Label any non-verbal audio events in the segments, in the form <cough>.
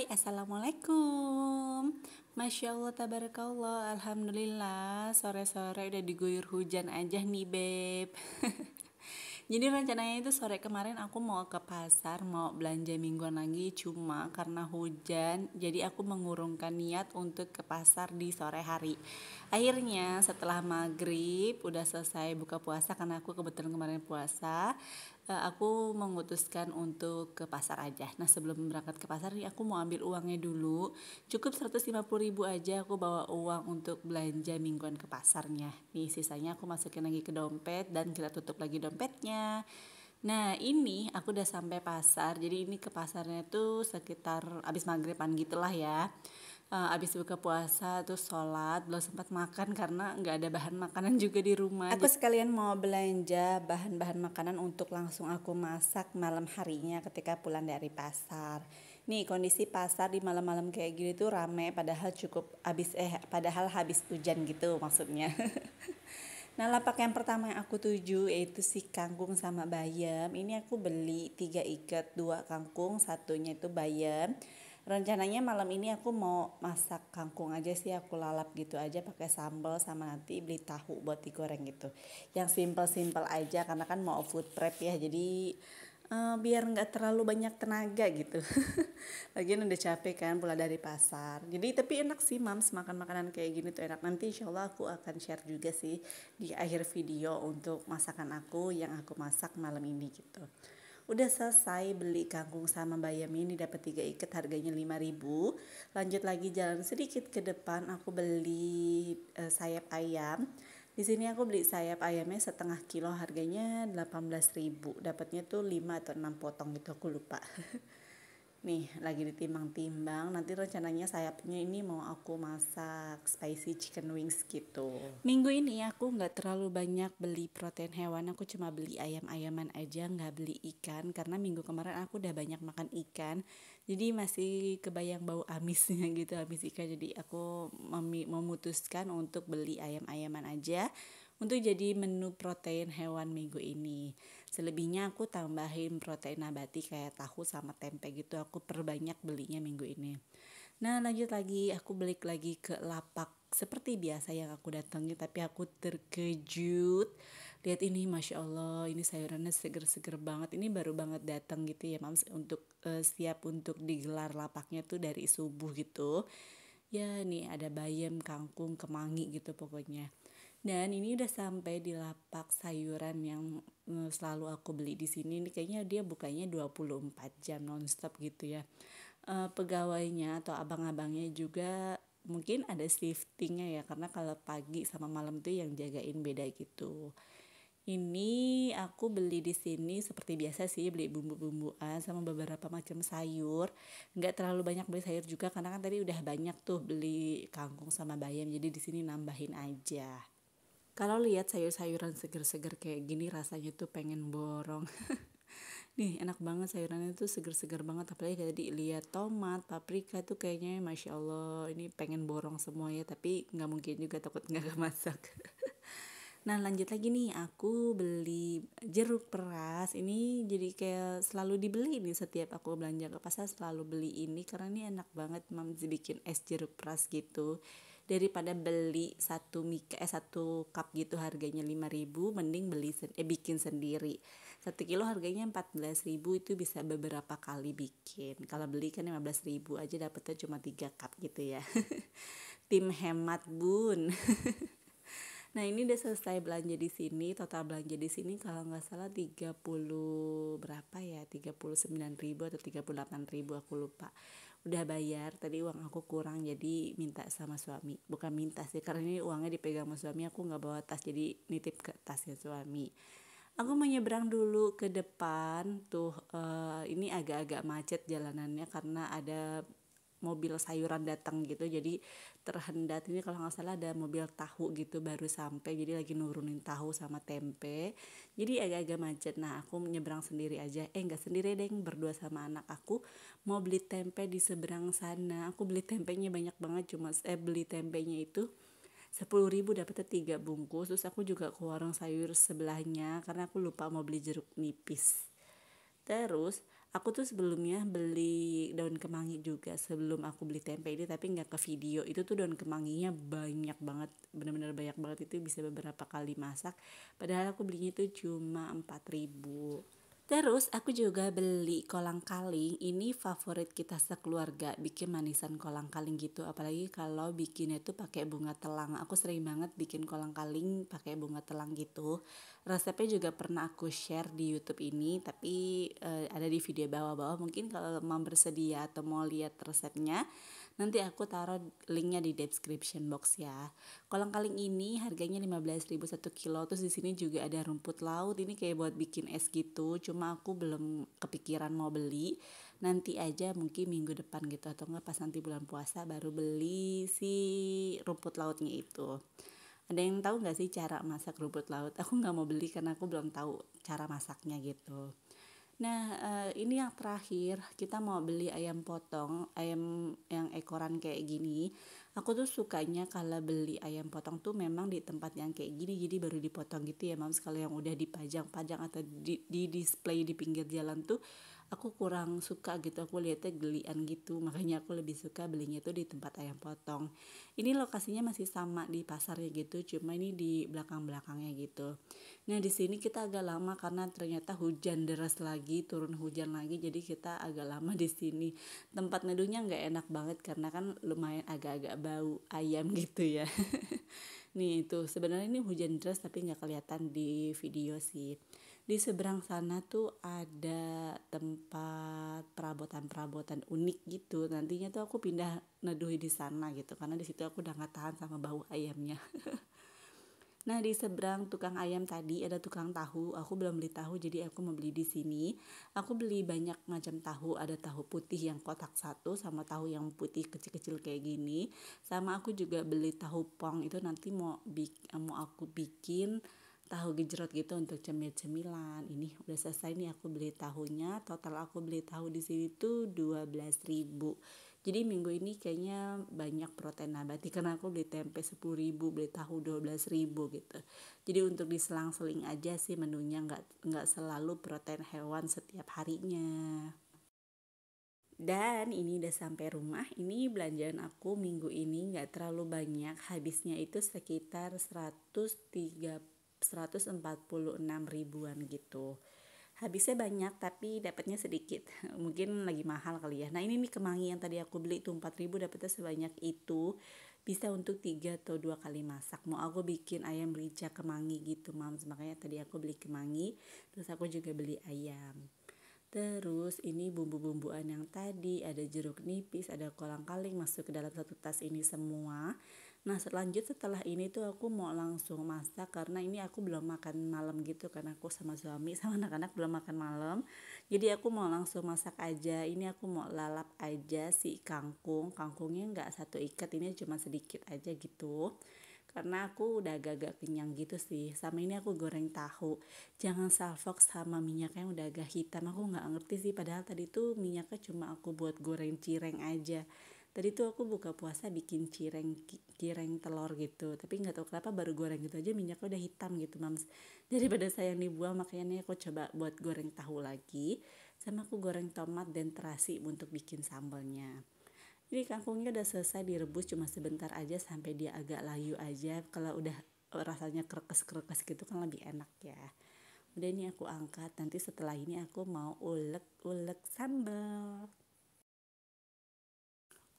Hai assalamualaikum Masya Allah tabarakallah Alhamdulillah sore-sore udah diguyur hujan aja nih beb <laughs> Jadi rencananya itu sore kemarin aku mau ke pasar mau belanja mingguan lagi cuma karena hujan jadi aku mengurungkan niat untuk ke pasar di sore hari. Akhirnya setelah maghrib udah selesai buka puasa karena aku kebetulan kemarin puasa Eh, aku memutuskan untuk ke pasar aja. Nah sebelum berangkat ke pasar nih aku mau ambil uangnya dulu. Cukup 150 ribu aja aku bawa uang untuk belanja mingguan ke pasarnya. Nih sisanya aku masukin lagi ke dompet dan kita tutup lagi dompetnya. Nah ini aku udah sampai pasar jadi ini ke pasarnya tuh sekitar abis maghriban gitulah ya uh, abis buka puasa terus sholat belum sempat makan karena nggak ada bahan makanan <laughs> juga di rumah aku sekalian mau belanja bahan-bahan makanan untuk langsung aku masak malam harinya ketika pulang dari pasar nih kondisi pasar di malam-malam kayak gini tuh rame padahal cukup abis eh padahal habis hujan gitu maksudnya <laughs> Nah lapak yang pertama yang aku tuju yaitu si kangkung sama bayam Ini aku beli tiga ikat, dua kangkung, satunya itu bayam rencananya malam ini aku mau masak kangkung aja sih aku lalap gitu aja pakai sambal sama nanti beli tahu buat digoreng gitu yang simple simple aja karena kan mau food prep ya jadi uh, biar nggak terlalu banyak tenaga gitu <laughs> lagian udah capek kan pula dari pasar jadi tapi enak sih mams makan makanan kayak gini tuh enak nanti insyaallah aku akan share juga sih di akhir video untuk masakan aku yang aku masak malam ini gitu udah selesai beli kangkung sama bayam ini dapat tiga ikat harganya lima ribu lanjut lagi jalan sedikit ke depan aku beli e, sayap ayam di sini aku beli sayap ayamnya setengah kilo harganya delapan belas ribu dapatnya tuh lima atau enam potong gitu aku lupa <laughs> nih lagi ditimbang-timbang nanti rencananya sayapnya ini mau aku masak spicy chicken wings gitu minggu ini aku nggak terlalu banyak beli protein hewan aku cuma beli ayam-ayaman aja nggak beli ikan karena minggu kemarin aku udah banyak makan ikan jadi masih kebayang bau amisnya <laughs> gitu amis ikan jadi aku mem memutuskan untuk beli ayam-ayaman aja untuk jadi menu protein hewan minggu ini selebihnya aku tambahin protein nabati kayak tahu sama tempe gitu aku perbanyak belinya minggu ini nah lanjut lagi aku beli lagi ke lapak seperti biasa yang aku datangi tapi aku terkejut lihat ini masya allah ini sayurannya seger-seger banget ini baru banget datang gitu ya mams untuk uh, siap untuk digelar lapaknya tuh dari subuh gitu ya nih ada bayam kangkung kemangi gitu pokoknya dan ini udah sampai di lapak sayuran yang eh, selalu aku beli di sini ini kayaknya dia bukanya 24 jam nonstop gitu ya uh, pegawainya atau abang-abangnya juga mungkin ada shiftingnya ya karena kalau pagi sama malam tuh yang jagain beda gitu ini aku beli di sini seperti biasa sih beli bumbu-bumbuan sama beberapa macam sayur nggak terlalu banyak beli sayur juga karena kan tadi udah banyak tuh beli kangkung sama bayam jadi di sini nambahin aja kalau lihat sayur-sayuran seger-seger kayak gini rasanya tuh pengen borong <laughs> nih enak banget sayurannya tuh seger-seger banget apalagi tadi lihat tomat paprika tuh kayaknya masya allah ini pengen borong semua ya tapi nggak mungkin juga takut nggak masak <laughs> Nah lanjut lagi nih aku beli jeruk peras ini jadi kayak selalu dibeli nih setiap aku belanja ke pasar selalu beli ini karena ini enak banget mam bikin es jeruk peras gitu daripada beli satu mika eh satu cup gitu harganya 5000 mending beli sen eh bikin sendiri satu kilo harganya 14.000 itu bisa beberapa kali bikin kalau beli kan 15.000 aja dapetnya cuma tiga cup gitu ya <laughs> tim hemat bun <laughs> Nah ini udah selesai belanja di sini total belanja di sini kalau nggak salah 30 berapa ya 39 ribu atau 38 ribu aku lupa udah bayar tadi uang aku kurang jadi minta sama suami bukan minta sih karena ini uangnya dipegang sama suami aku nggak bawa tas jadi nitip ke tasnya suami aku menyeberang dulu ke depan tuh uh, ini agak-agak macet jalanannya karena ada mobil sayuran datang gitu jadi terhendat ini kalau nggak salah ada mobil tahu gitu baru sampai jadi lagi nurunin tahu sama tempe jadi agak-agak macet nah aku nyebrang sendiri aja eh nggak sendiri deh berdua sama anak aku mau beli tempe di seberang sana aku beli tempenya banyak banget cuma eh beli tempenya itu sepuluh ribu dapetnya tiga bungkus terus aku juga ke warung sayur sebelahnya karena aku lupa mau beli jeruk nipis terus aku tuh sebelumnya beli daun kemangi juga sebelum aku beli tempe ini tapi nggak ke video itu tuh daun kemanginya banyak banget bener-bener banyak banget itu bisa beberapa kali masak padahal aku belinya tuh cuma empat ribu Terus aku juga beli kolang kaling. Ini favorit kita sekeluarga bikin manisan kolang kaling gitu. Apalagi kalau bikinnya tuh pakai bunga telang. Aku sering banget bikin kolang kaling pakai bunga telang gitu. Resepnya juga pernah aku share di YouTube ini, tapi uh, ada di video bawah-bawah. Mungkin kalau mau bersedia atau mau lihat resepnya Nanti aku taruh linknya di description box ya. Kolang kaling ini harganya 15.000 satu kilo. Terus di sini juga ada rumput laut. Ini kayak buat bikin es gitu. Cuma aku belum kepikiran mau beli. Nanti aja mungkin minggu depan gitu atau enggak pas nanti bulan puasa baru beli si rumput lautnya itu. Ada yang tahu nggak sih cara masak rumput laut? Aku nggak mau beli karena aku belum tahu cara masaknya gitu. Nah, eh, ini yang terakhir, kita mau beli ayam potong, ayam yang ekoran kayak gini. Aku tuh sukanya kalau beli ayam potong tuh memang di tempat yang kayak gini, jadi baru dipotong gitu ya, Mams. Kalau yang udah dipajang-pajang atau di, di display di pinggir jalan tuh aku kurang suka gitu aku lihatnya gelian gitu makanya aku lebih suka belinya itu di tempat ayam potong ini lokasinya masih sama di pasarnya gitu cuma ini di belakang belakangnya gitu nah di sini kita agak lama karena ternyata hujan deras lagi turun hujan lagi jadi kita agak lama di sini tempat nedunya nggak enak banget karena kan lumayan agak-agak bau ayam <laughs> gitu ya nih itu sebenarnya ini hujan deras tapi nggak kelihatan di video sih di seberang sana tuh ada tempat perabotan-perabotan unik gitu nantinya tuh aku pindah neduhi di sana gitu karena di situ aku udah nggak tahan sama bau ayamnya <laughs> Nah di seberang tukang ayam tadi ada tukang tahu. Aku belum beli tahu jadi aku mau beli di sini. Aku beli banyak macam tahu. Ada tahu putih yang kotak satu sama tahu yang putih kecil-kecil kayak gini. Sama aku juga beli tahu pong itu nanti mau bik mau aku bikin tahu gejrot gitu untuk cemil-cemilan. Ini udah selesai nih aku beli tahunya. Total aku beli tahu di sini tuh dua belas ribu Jadi minggu ini kayaknya banyak protein nabati <laughs> karena aku beli tempe sepuluh ribu beli tahu dua belas ribu gitu. Jadi untuk diselang-seling aja sih menunya nggak nggak selalu protein hewan setiap harinya. Dan ini udah sampai rumah. Ini belanjaan aku minggu ini nggak terlalu banyak. Habisnya itu sekitar 130 146 ribuan gitu habisnya banyak tapi dapatnya sedikit <laughs> mungkin lagi mahal kali ya nah ini nih kemangi yang tadi aku beli itu ribu dapatnya sebanyak itu bisa untuk tiga atau dua kali masak mau aku bikin ayam merica kemangi gitu mam makanya tadi aku beli kemangi terus aku juga beli ayam terus ini bumbu-bumbuan yang tadi ada jeruk nipis ada kolang kaling masuk ke dalam satu tas ini semua Nah selanjut setelah ini tuh aku mau langsung masak karena ini aku belum makan malam gitu karena aku sama suami <laughs> sama anak-anak belum makan malam. Jadi aku mau langsung masak aja. Ini aku mau lalap aja si kangkung. Kangkungnya nggak satu ikat ini cuma sedikit aja gitu. Karena aku udah agak-agak kenyang gitu sih. Sama ini aku goreng tahu. Jangan salfok sama minyaknya udah agak hitam. Aku nggak ngerti sih. Padahal tadi tuh minyaknya cuma aku buat goreng cireng aja tadi tuh aku buka puasa bikin cireng cireng telur gitu tapi nggak tahu kenapa baru goreng gitu aja minyaknya udah hitam gitu mams <laughs> daripada saya buah makanya nih aku coba buat goreng tahu lagi sama aku goreng tomat dan terasi untuk bikin sambalnya ini kangkungnya udah selesai direbus cuma sebentar aja sampai dia agak layu aja kalau udah oh, rasanya kerkes-kerkes gitu kan lebih enak ya udah ini aku angkat nanti setelah ini aku mau ulek-ulek sambal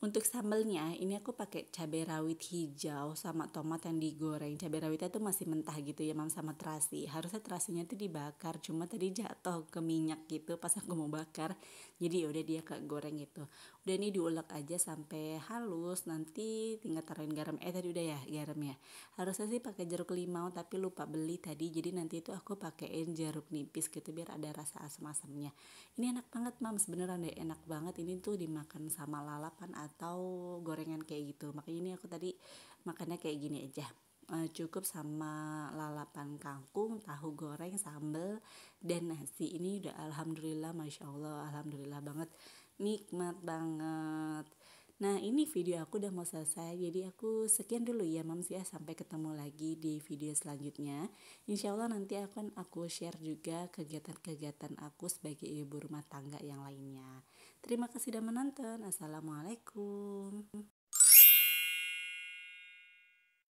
untuk sambelnya ini aku pakai cabai rawit hijau sama tomat yang digoreng. Cabai rawitnya tuh masih mentah gitu ya, mam sama terasi. Harusnya terasinya tuh dibakar, cuma tadi jatuh ke minyak gitu pas aku mau bakar. Jadi ya udah dia goreng gitu udah ini diulek aja sampai halus nanti tinggal taruhin garam eh tadi udah ya garamnya harusnya sih pakai jeruk limau tapi lupa beli tadi jadi nanti itu aku pakein jeruk nipis gitu biar ada rasa asam-asamnya ini enak banget mams beneran deh enak banget ini tuh dimakan sama lalapan atau gorengan kayak gitu makanya ini aku tadi makannya kayak gini aja eh, cukup sama lalapan kangkung, tahu goreng, sambal dan nasi. Ini udah alhamdulillah, masya Allah, alhamdulillah banget nikmat banget Nah ini video aku udah mau selesai Jadi aku sekian dulu ya Mams ya Sampai ketemu lagi di video selanjutnya Insya Allah nanti akan aku share juga Kegiatan-kegiatan aku sebagai ibu rumah tangga yang lainnya Terima kasih sudah menonton Assalamualaikum